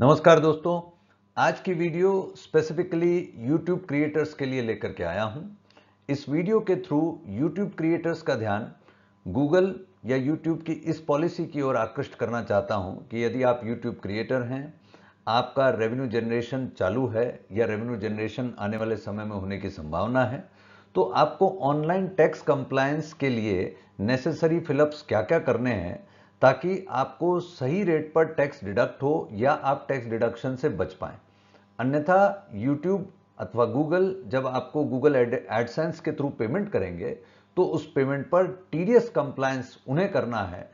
नमस्कार दोस्तों आज की वीडियो स्पेसिफिकली यूट्यूब क्रिएटर्स के लिए लेकर के आया हूं इस वीडियो के थ्रू यूट्यूब क्रिएटर्स का ध्यान गूगल या यूट्यूब की इस पॉलिसी की ओर आकृष्ट करना चाहता हूं कि यदि आप यूट्यूब क्रिएटर हैं आपका रेवेन्यू जनरेशन चालू है या रेवेन्यू जनरेशन आने वाले समय में होने की संभावना है तो आपको ऑनलाइन टैक्स कंप्लायंस के लिए नेसेसरी फिलअप्स क्या क्या करने हैं ताकि आपको सही रेट पर टैक्स डिडक्ट हो या आप टैक्स डिडक्शन से बच पाएँ अन्यथा यूट्यूब अथवा गूगल जब आपको गूगल एडसेंस के थ्रू पेमेंट करेंगे तो उस पेमेंट पर टीडीएस कंप्लायंस उन्हें करना है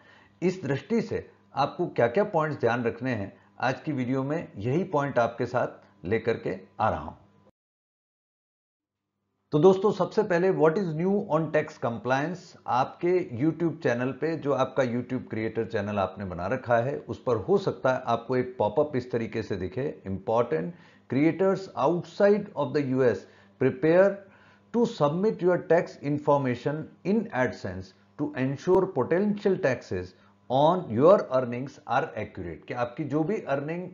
इस दृष्टि से आपको क्या क्या पॉइंट्स ध्यान रखने हैं आज की वीडियो में यही पॉइंट आपके साथ लेकर के आ रहा हूं तो दोस्तों सबसे पहले what is new on tax compliance आपके यूट्यूब चैनल पे जो आपका यूट्यूब क्रिएटर चैनल आपने बना रखा है उस पर हो सकता है आपको एक पॉपअप इस तरीके से दिखे important creators outside of the US prepare to submit your tax information in AdSense to ensure potential taxes on your earnings are accurate कि आपकी जो भी अर्निंग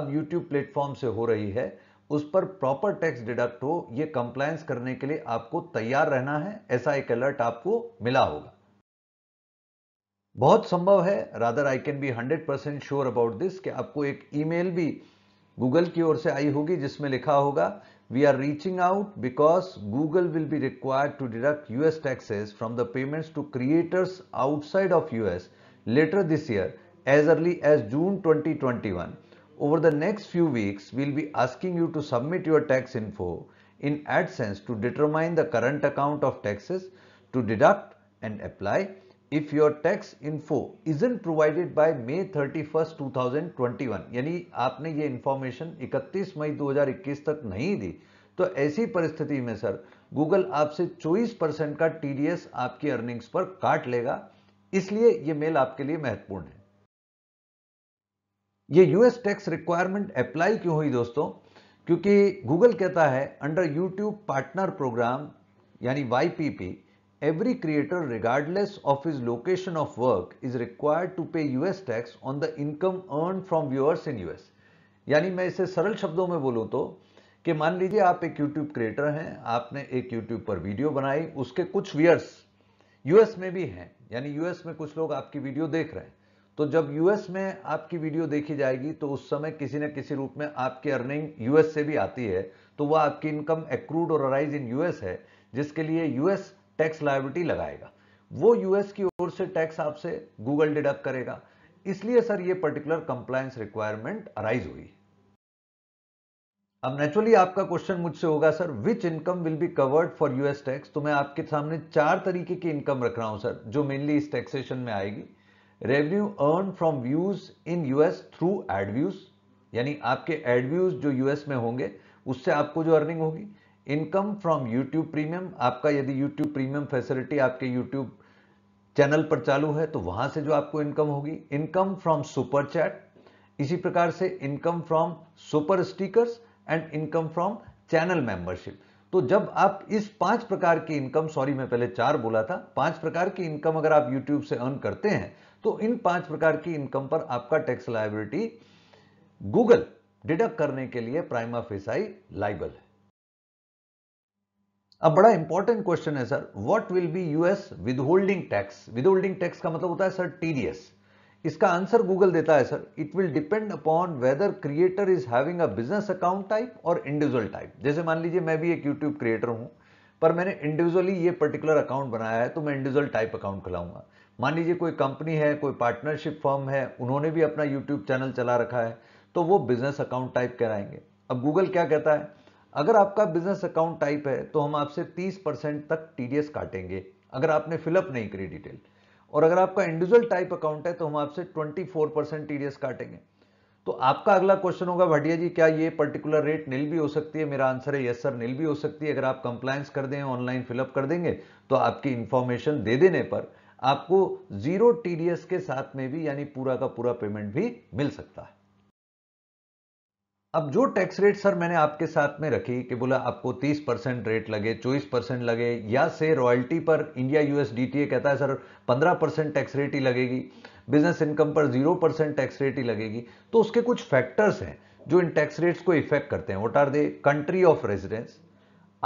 अब यूट्यूब प्लेटफॉर्म से हो रही है उस पर प्रॉपर टैक्स डिडक्ट हो यह कंप्लायंस करने के लिए आपको तैयार रहना है ऐसा एक अलर्ट आपको मिला होगा बहुत संभव है rather I can be hundred percent sure about this कि आपको एक ईमेल भी गूगल की ओर से आई होगी जिसमें लिखा होगा we are reaching out because Google will be required to deduct US taxes from the payment to creators outside of US later this year as early as June 2021 Over the next few weeks, we'll be asking you to submit your tax info in AdSense to determine the current account of taxes to deduct and apply if your tax info isn't provided by May 31st 2021 yani aapne ye information 31 मई 2021 तक नहीं दी तो ऐसी परिस्थिति में sir Google आपसे 24 ka tds aapki earnings par kaat lega isliye ye mail aapke liye mahatvapurna hai ये US tax requirement apply क्यों हुई दोस्तों क्योंकि गूगल कहता है अंडर यूट्यूब पार्टनर प्रोग्राम यानी YPP every creator regardless of is location of work is required to pay US tax on the income earn from viewers in US यानी मैं इसे सरल शब्दों में बोलूँ तो कि मान लीजिए आप एक यूट्यूब क्रिएटर हैं आपने एक यूट्यूब पर वीडियो बनाई उसके कुछ व्यूअर्स यूएस में भी हैं यानी यूएस में कुछ लोग आपकी वीडियो देख रहे हैं तो जब यूएस में आपकी वीडियो देखी जाएगी तो उस समय किसी न किसी रूप में आपकी अर्निंग यूएस से भी आती है तो वह आपकी इनकम एक्रूड और अराइज इन यूएस है जिसके लिए यूएस टैक्स लाइबिलिटी लगाएगा वो यूएस की ओर से टैक्स आपसे गूगल डिडक्ट करेगा इसलिए सर ये पर्टिकुलर कंप्लायंस रिक्वायरमेंट अराइज हुई अब नेचुरली आपका क्वेश्चन मुझसे होगा sir which income will be covered for US tax तो मैं आपके सामने चार तरीके की इनकम रख रहा हूं सर जो मेनली इस टैक्सेशन में आएगी revenue earn from views in US through ad views यानी आपके एड व्यूज जो यूएस में होंगे उससे आपको जो अर्निंग होगी इनकम फ्रॉम यूट्यूब प्रीमियम आपका यदि यूट्यूब प्रीमियम फैसिलिटी आपके यूट्यूब चैनल पर चालू है तो वहां से जो आपको इनकम होगी इनकम फ्रॉम सुपर चैट इसी प्रकार से income from super stickers and income from channel membership तो जब आप इस पांच प्रकार की इनकम सॉरी मैं पहले चार बोला था पांच प्रकार की इनकम अगर आप YouTube से अर्न करते हैं तो इन पांच प्रकार की इनकम पर आपका टैक्स लाइबिलिटी गूगल डिडक्ट करने के लिए प्राइमा फेसाई लाइबल है अब बड़ा इंपॉर्टेंट क्वेश्चन है sir what will be US withholding tax withholding tax का मतलब होता है सर टीडीएस इसका आंसर गूगल देता है sir it will depend upon whether creator is having a business account type और इंडिविजुअल टाइप जैसे मान लीजिए मैं भी एक यूट्यूब क्रिएटर हूं पर मैंने इंडिविजुअली ये पर्टिकुलर अकाउंट बनाया है तो मैं इंडिविजुअल टाइप अकाउंट खिलाऊंगा मान लीजिए कोई कंपनी है कोई पार्टनरशिप फर्म है उन्होंने भी अपना यूट्यूब चैनल चला रखा है तो वो बिजनेस अकाउंट टाइप कराएंगे अब गूगल क्या कहता है अगर आपका बिजनेस अकाउंट टाइप है तो हम आपसे 30 परसेंट तक टीडीएस काटेंगे अगर आपने फिलअप नहीं करी डिटेल और अगर आपका इंडिविजुअल टाइप अकाउंट है तो हम आपसे 24 परसेंट टीडीएस काटेंगे तो आपका अगला क्वेश्चन होगा भाटिया जी क्या ये पर्टिकुलर रेट नील भी हो सकती है मेरा आंसर है यस सर नील भी हो सकती है अगर आप कंप्लायंस कर दें ऑनलाइन फिलअप कर देंगे तो आपकी इंफॉर्मेशन दे देने पर आपको जीरो टीडीएस के साथ में भी यानी पूरा का पूरा पेमेंट भी मिल सकता है अब जो टैक्स रेट सर मैंने आपके साथ में रखी कि बोला आपको 30 परसेंट रेट लगे 24 परसेंट लगे या से रॉयल्टी पर इंडिया यूएस डीटीए कहता है सर 15 परसेंट टैक्स रेट ही लगेगी बिजनेस इनकम पर 0 परसेंट टैक्स रेट ही लगेगी तो उसके कुछ फैक्टर्स हैं जो इन टैक्स रेट्स को इफेक्ट करते हैं what are the country of residence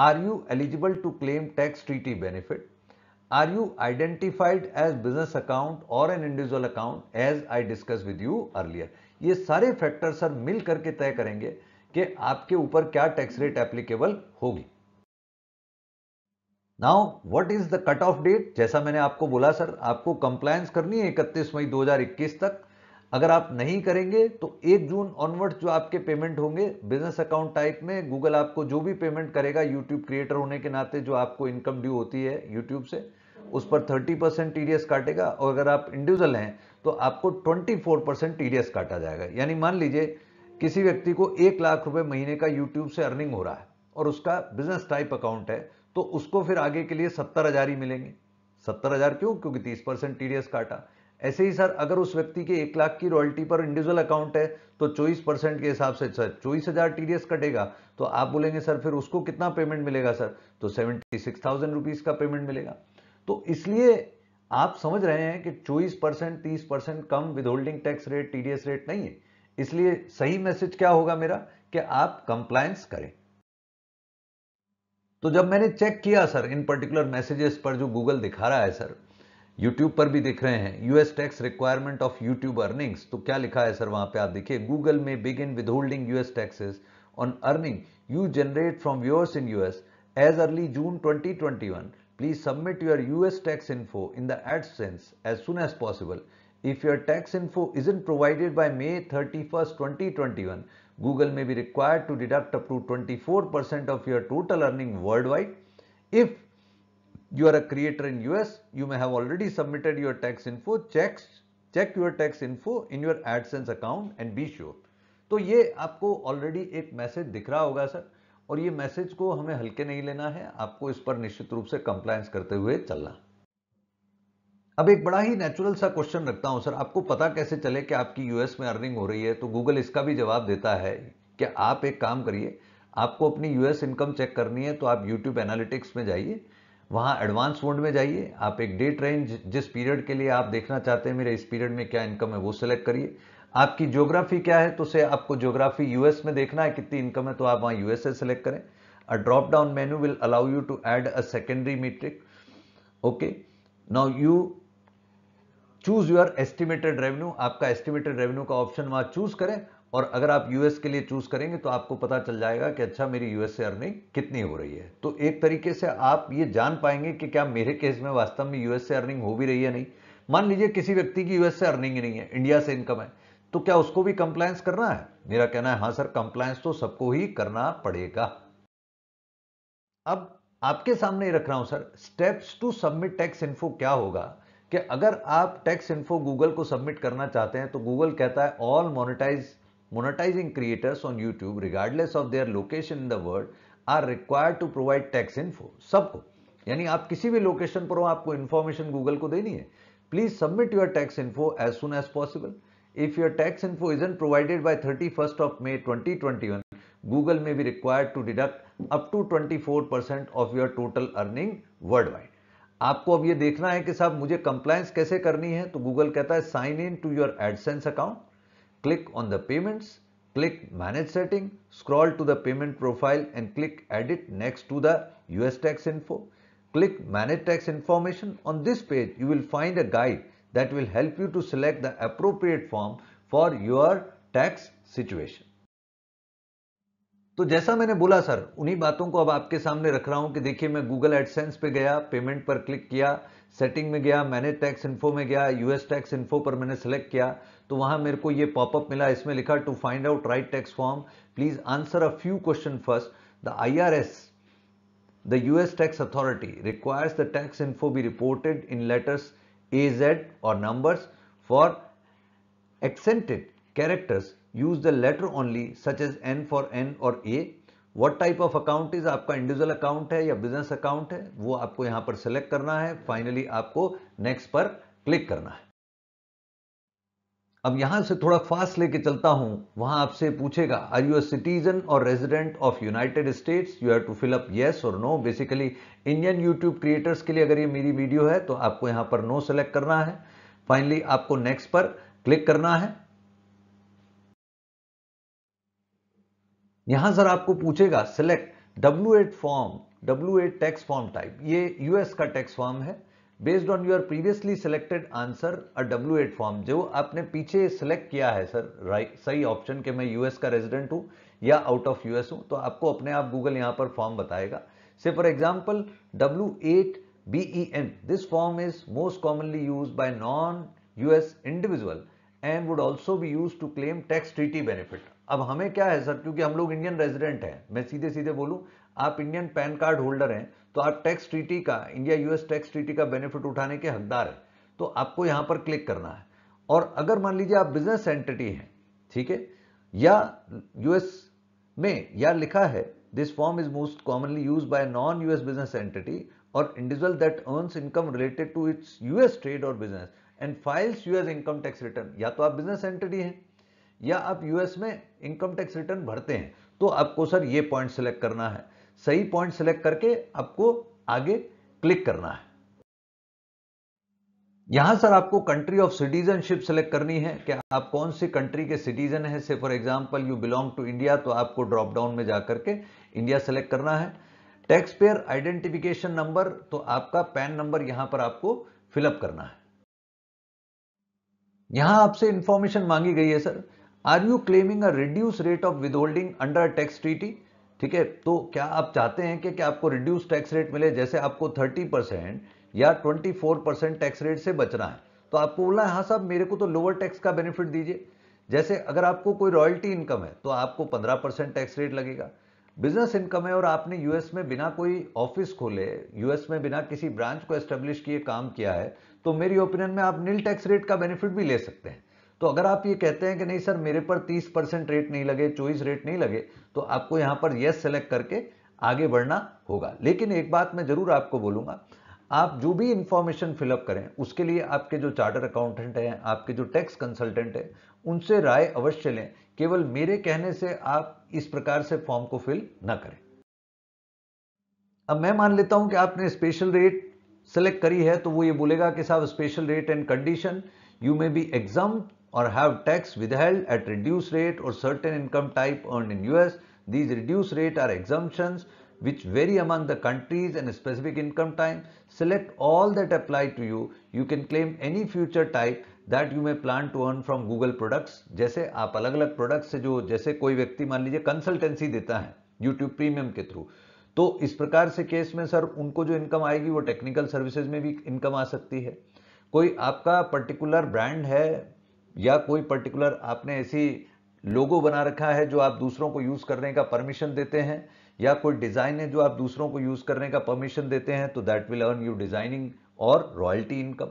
are you eligible to claim tax treaty benefit are you identified as business account और an individual account as I discussed with you earlier ये सारे factor sir मिल करके तय करेंगे कि आपके ऊपर क्या टैक्स रेट एप्लीकेबल होगी now what is the cut off date जैसा मैंने आपको बोला सर आपको कंप्लायंस करनी है इकतीस मई 2021 तक अगर आप नहीं करेंगे तो 1 जून ऑनवर्ड जो आपके पेमेंट होंगे बिजनेस अकाउंट टाइप में गूगल आपको जो भी पेमेंट करेगा यूट्यूब क्रिएटर होने के नाते जो आपको इनकम ड्यू होती है यूट्यूब से उस पर 30 परसेंट टीडीएस काटेगा और अगर आप इंडिविजुअल हैं तो आपको 24 परसेंट टीडीएस काटा जाएगा यानी मान लीजिए किसी व्यक्ति को एक लाख रुपए महीने का यूट्यूब से अर्निंग हो रहा है और उसका बिजनेस टाइप अकाउंट है तो उसको फिर आगे के लिए सत्तर हजार ही मिलेंगे सत्तर हजार क्यों क्योंकि तीस परसेंट टीडीएस काटा ऐसे ही सर अगर उस व्यक्ति के एक लाख की रॉयल्टी पर इंडिविजुअल अकाउंट है तो चौबीस परसेंट के हिसाब से सर चौबीस हजार टीडीएस कटेगा तो आप बोलेंगे सर फिर उसको कितना पेमेंट मिलेगा सर तो सेवेंटी सिक्स थाउजेंड रुपीज का पेमेंट मिलेगा तो इसलिए आप समझ रहे हैं कि 24 परसेंट तीस परसेंट कम withholding tax rate TDS rate नहीं है इसलिए सही मैसेज क्या होगा मेरा कि आप कंप्लायंस करें तो जब मैंने चेक किया सर इन पर्टिकुलर मैसेजेस पर जो गूगल दिखा रहा है सर यूट्यूब पर भी दिख रहे हैं US tax requirement of YouTube earnings तो क्या लिखा है सर वहां पे आप देखिए गूगल में begin withholding US taxes on earning you generate from viewers in US as early June 2021 Please submit your US tax info in the AdSense as soon as possible. If your tax info isn't provided by May 31st, 2021, Google may be required to deduct up to 24% of your total earning worldwide. If you are a creator in US, you may have already submitted your tax info. Check, check your tax info in your AdSense account and be sure. तो ये आपको already एक message दिख रहा होगा sir और ये message को हमें हल्के नहीं लेना है आपको इस पर निश्चित रूप से कंप्लायंस करते हुए चलना अब एक बड़ा ही नेचुरल सा क्वेश्चन रखता हूं सर आपको पता कैसे चले कि आपकी यूएस में अर्निंग हो रही है तो गूगल इसका भी जवाब देता है कि आप एक काम करिए आपको अपनी यूएस इनकम चेक करनी है तो आप यूट्यूब एनालिटिक्स में जाइए वहां एडवांस मोड में जाइए आप एक डेट रेंज जिस पीरियड के लिए आप देखना चाहते हैं मेरे इस पीरियड में क्या इनकम है वो सिलेक्ट करिए आपकी ज्योग्राफी क्या है तो से आपको ज्योग्राफी यूएस में देखना है कितनी इनकम है तो आप वहां यूएसए सेलेक्ट करें a drop down menu will allow you to add a secondary metric okay now you choose your estimated revenue आपका एस्टिमेटेड रेवेन्यू का ऑप्शन वहां चूज करें और अगर आप यूएस के लिए चूज करेंगे तो आपको पता चल जाएगा कि अच्छा मेरी यूएस से अर्निंग कितनी हो रही है तो एक तरीके से आप ये जान पाएंगे कि क्या मेरे केस में वास्तव में यूएस से अर्निंग हो भी रही है नहीं मान लीजिए किसी व्यक्ति की यूएस से अर्निंग ही नहीं है इंडिया से इनकम है तो क्या उसको भी कंप्लायंस करना है मेरा कहना है हां सर कंप्लायंस तो सबको ही करना पड़ेगा अब आपके सामने रख रहा हूं sir steps to submit tax info क्या होगा कि अगर आप टैक्स इन्फो गूगल को सबमिट करना चाहते हैं तो गूगल कहता है all monetize monetizing creators on YouTube regardless of their location in the world are required to provide tax info सबको यानी आप किसी भी लोकेशन पर हो आपको इन्फॉर्मेशन गूगल को देनी है please submit your tax info as soon as possible if your tax info isn't provided by 31st of May 2021, Google may be required to deduct up to 24% of your total earning worldwide. आपको अब ये देखना है कि साहब मुझे compliance कैसे करनी है तो गूगल कहता है sign in to your AdSense account click on the payments click manage setting scroll to the payment profile and click edit next to the US tax info click manage tax information on this page you will find a guide that will help you to select the appropriate form for your tax situation. तो जैसा मैंने बोला sir उन्हीं बातों को अब आपके सामने रख रहा हूं कि देखिए मैं गूगल एडसेंस पे गया पेमेंट पर क्लिक किया सेटिंग में गया मैंने टैक्स इन्फो में गया यूएस टैक्स इन्फो पर मैंने सेलेक्ट किया तो वहां मेरे को ये पॉपअप मिला इसमें लिखा to find out right tax form please answer a few question first the I R S the US tax authority requires the tax info be reported in letters A Z और numbers. For accented characters use the letter only such as N for N और A what type of account इज आपका individual account है या business account है वो आपको यहां पर सेलेक्ट करना है फाइनली आपको नेक्स्ट पर क्लिक करना है अब यहां से थोड़ा फास्ट लेके चलता हूं वहां आपसे पूछेगा आर यू अ सिटीजन और resident of United States you have to fill up yes और no basically Indian YouTube creators के लिए अगर ये मेरी वीडियो है तो आपको यहां पर नो सेलेक्ट करना है फाइनली आपको नेक्स्ट पर क्लिक करना है यहां सर आपको पूछेगा select W eight form W eight tax form type ये यूएस का टैक्स फॉर्म है based on your previously selected answer a W eight form जो आपने पीछे सेलेक्ट किया है सर राइट सही ऑप्शन के मैं यूएस का रेजिडेंट हूँ या आउट ऑफ यूएस हूँ तो आपको अपने आप गूगल यहाँ पर फॉर्म बताएगा say for example W eight B E N this form is most commonly use by non US individual and would also be use to claim tax treaty benefit अब हमें क्या है सर क्योंकि हम लोग इंडियन रेजिडेंट हैं मैं सीधे सीधे बोलूँ आप इंडियन पैन कार्ड होल्डर हैं तो आप टैक्स ट्रीटी का इंडिया यूएस टैक्स ट्रीटी का बेनिफिट उठाने के हकदार हैं तो आपको यहां पर क्लिक करना है और अगर मान लीजिए आप बिजनेस एंटिटी हैं ठीक है या यूएस में या लिखा है this form is most commonly use by non US business entity और individual that earns income related to its US trade और business and files US income tax return या तो आप बिजनेस एंटिटी हैं या आप यूएस में इनकम टैक्स रिटर्न भरते हैं तो आपको सर ये पॉइंट सेलेक्ट करना है सही पॉइंट सेलेक्ट करके आपको आगे क्लिक करना है यहां सर आपको कंट्री ऑफ सिटीजनशिप सेलेक्ट करनी है कि आप कौन सी कंट्री के सिटीजन हैं say for example you belong to India तो आपको ड्रॉप डाउन में जाकर के इंडिया सेलेक्ट करना है टैक्स पेयर आइडेंटिफिकेशन नंबर तो आपका पैन नंबर यहां पर आपको फिलअप करना है यहां आपसे इंफॉर्मेशन मांगी गई है sir are you claiming a reduce rate of withholding under tax treaty ठीक है तो क्या आप चाहते हैं कि क्या आपको रिड्यूस टैक्स रेट मिले जैसे आपको 30 परसेंट या 24 परसेंट टैक्स रेट से बचना है तो आपको बोला हाँ साहब मेरे को तो लोअर टैक्स का बेनिफिट दीजिए जैसे अगर आपको कोई रॉयल्टी इनकम है तो आपको 15 परसेंट टैक्स रेट लगेगा बिजनेस इनकम है और आपने यूएस में बिना कोई ऑफिस खोले यूएस में बिना किसी ब्रांच को एस्टेब्लिश किए काम किया है तो मेरी ओपिनियन में आप नील टैक्स रेट का बेनिफिट भी ले सकते हैं तो अगर आप ये कहते हैं कि नहीं सर मेरे पर 30 परसेंट रेट नहीं लगे चौबीस रेट नहीं लगे तो आपको यहां पर येस सेलेक्ट करके आगे बढ़ना होगा लेकिन एक बात मैं जरूर आपको बोलूंगा आप जो भी इंफॉर्मेशन फिलअप करें उसके लिए आपके जो चार्टर अकाउंटेंट हैं आपके जो टैक्स कंसल्टेंट हैं उनसे राय अवश्य लें केवल मेरे कहने से आप इस प्रकार से फॉर्म को फिल ना करें अब मैं मान लेता हूं कि आपने स्पेशल रेट सेलेक्ट करी है तो वो ये बोलेगा कि साहब special rate and condition you may be exempt or have tax withheld at reduced rate or certain income type earned in US. These reduced rate are exemptions which vary among the countries and a specific income type. Select all that apply to you. You can claim any future type that you may plan to earn from google products jaise aap alag alag products se jo jaise koi vyakti maan lijiye consultancy deta hai youtube premium ke through तो इस प्रकार से case में sir उनको जो income आएगी वो technical services में भी इनकम आ सकती है कोई आपका पर्टिकुलर ब्रांड है या कोई पर्टिकुलर आपने ऐसी लोगो बना रखा है जो आप दूसरों को यूज़ करने का परमिशन देते हैं या कोई डिज़ाइन है जो आप दूसरों को यूज़ करने का परमिशन देते हैं तो that will earn you designing और रॉयल्टी इनकम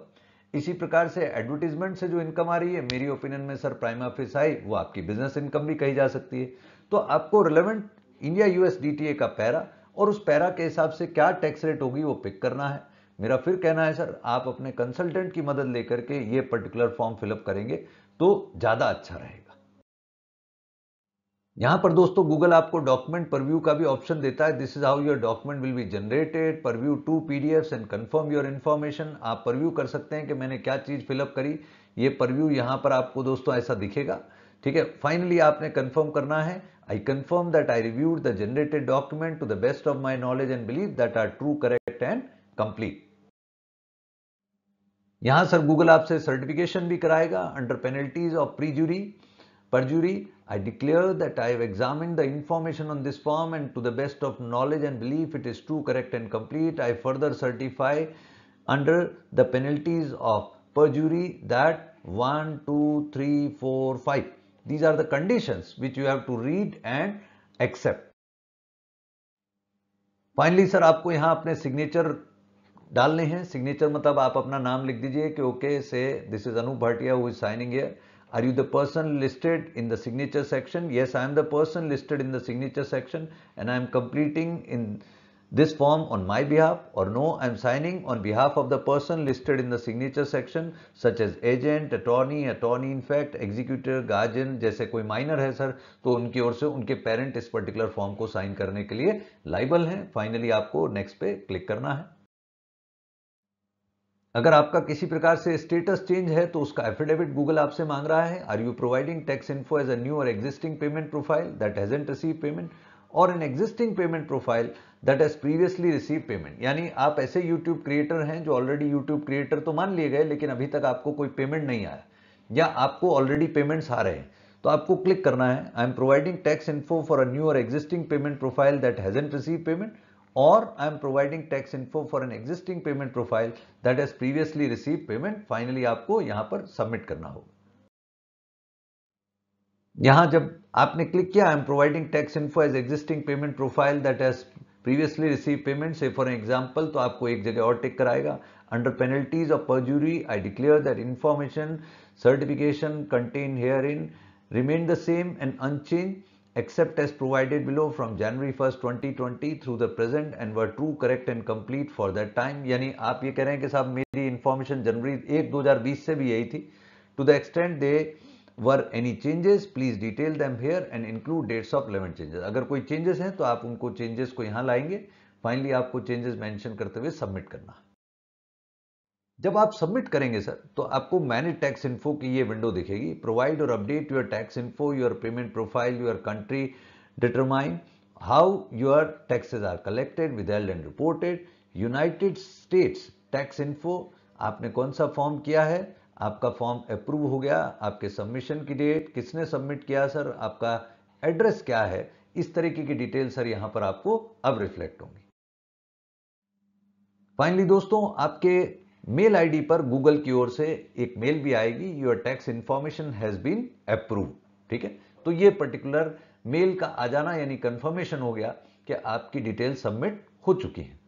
इसी प्रकार से एडवर्टीजमेंट से जो इनकम आ रही है मेरी ओपिनियन में सर प्राइम ऑफिस आई वो आपकी बिजनेस इनकम भी कही जा सकती है तो आपको रिलेवेंट इंडिया यूएस डीटीए का पैरा और उस पैरा के हिसाब से क्या टैक्स रेट होगी वो पिक करना है मेरा फिर कहना है सर आप अपने कंसल्टेंट की मदद लेकर के ये पर्टिकुलर फॉर्म फिलअप करेंगे तो ज़्यादा अच्छा रहेगा यहां पर दोस्तों गूगल आपको डॉक्यूमेंट परव्यू का भी ऑप्शन देता है this is how your document will be generated preview to PDF and confirm your information आप परव्यू कर सकते हैं कि मैंने क्या चीज़ फिलअप करी ये परव्यू यहां पर आपको दोस्तों ऐसा दिखेगा ठीक है फाइनली आपने कंफर्म करना है I confirm that I reviewed the generated document to the best of my knowledge and believe that are true correct and complete यहां सर गूगल आपसे सर्टिफिकेशन भी कराएगा under penalties of perjury perjury I declare that I examine the information on this form and to the best of knowledge and belief it is true correct and complete I further certify under the penalties of perjury that one two three four five these are the condition which you have to read and accept finally sir आपको यहां अपने signature डालने हैं signature मतलब आप अपना नाम लिख दीजिए कि ओके से this is Anup Bhatia who is signing here are you the person listed in the signature section yes I am the person listed in the signature section and I am completing in this form on my behalf or no I am signing on behalf of the person listed in the signature section such as agent attorney attorney in fact executive guardian जैसे कोई minor है sir तो उनकी ओर से उनके parent इस particular form को sign करने के लिए लाइबल हैं फाइनली आपको नेक्स्ट पे क्लिक करना है अगर आपका किसी प्रकार से स्टेटस चेंज है तो उसका एफिडेविट गूगल आपसे मांग रहा है are you providing tax info as a new or existing payment profile that hasn't receive payment or an existing payment profile that has previously receive payment यानी आप ऐसे यूट्यूब क्रिएटर हैं जो ऑलरेडी यूट्यूब क्रिएटर तो मान लिए गए लेकिन अभी तक आपको कोई पेमेंट नहीं आया या आपको ऑलरेडी पेमेंट्स आ रहे हैं तो आपको क्लिक करना है I am providing tax info for a new or existing payment profile that hasn't receive payment or I'm providing tax info for an existing payment profile that has previously received payment finally आपको यहाँ पर submit करना होगा यहाँ जब आपने click किया I am providing tax info as existing payment profile that has previously receive payment से फॉर एग्जाम्पल तो आपको एक जगह और टिक कराएगा under penalties of perjury i declare that information certification contained herein remain the same and unchanged except as provided below from January 1st 2020 through the present and were true correct and complete for that time यानी आप ये कह रहे हैं कि साहब मेरी information जनवरी 1 2020 से भी यही थी to the extent they were any changes please detail them here and include dates of eleven changes अगर कोई चेंजेस हैं तो आप उनको चेंजेस को यहाँ लाएंगे फाइनली आपको चेंजेस मेंशन करते हुए सबमिट करना जब आप सबमिट करेंगे सर तो आपको मैनेज टैक्स इन्फो की ये विंडो दिखेगी provide or update your tax info your payment profile your country determine how your taxes are collected withheld and reported United States tax info आपने कौन सा form किया है आपका फॉर्म अप्रूव हो गया आपके सबमिशन की डेट किसने सबमिट किया सर आपका एड्रेस क्या है इस तरीके की डिटेल सर यहां पर आपको अब रिफ्लेक्ट होंगी फाइनली दोस्तों आपके मेल आईडी पर गूगल की ओर से एक मेल भी आएगी your tax information has been approve ठीक है तो ये पर्टिकुलर मेल का आ जाना यानी कंफर्मेशन हो गया कि आपकी डिटेल सबमिट हो चुकी है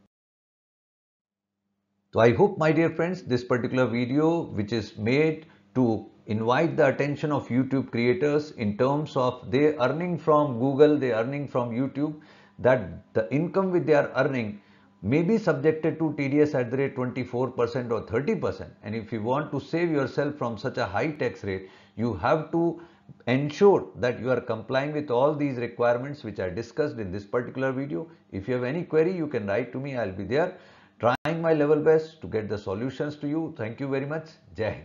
तो I hope my dear friends this particular video which is made to invite the attention of YouTube creators in terms of the earning from Google the earning from YouTube that the income with the earning may be subjected to TDS at the rate 24% or 30% and if you want to save yourself from such a high tax rate, you have to ensure that you are complying with all these requirements which are discussed in this particular video. If you have any query, you can write to me. I'll be there trying my level best to get the solutions to you. Thank you very much. Jai.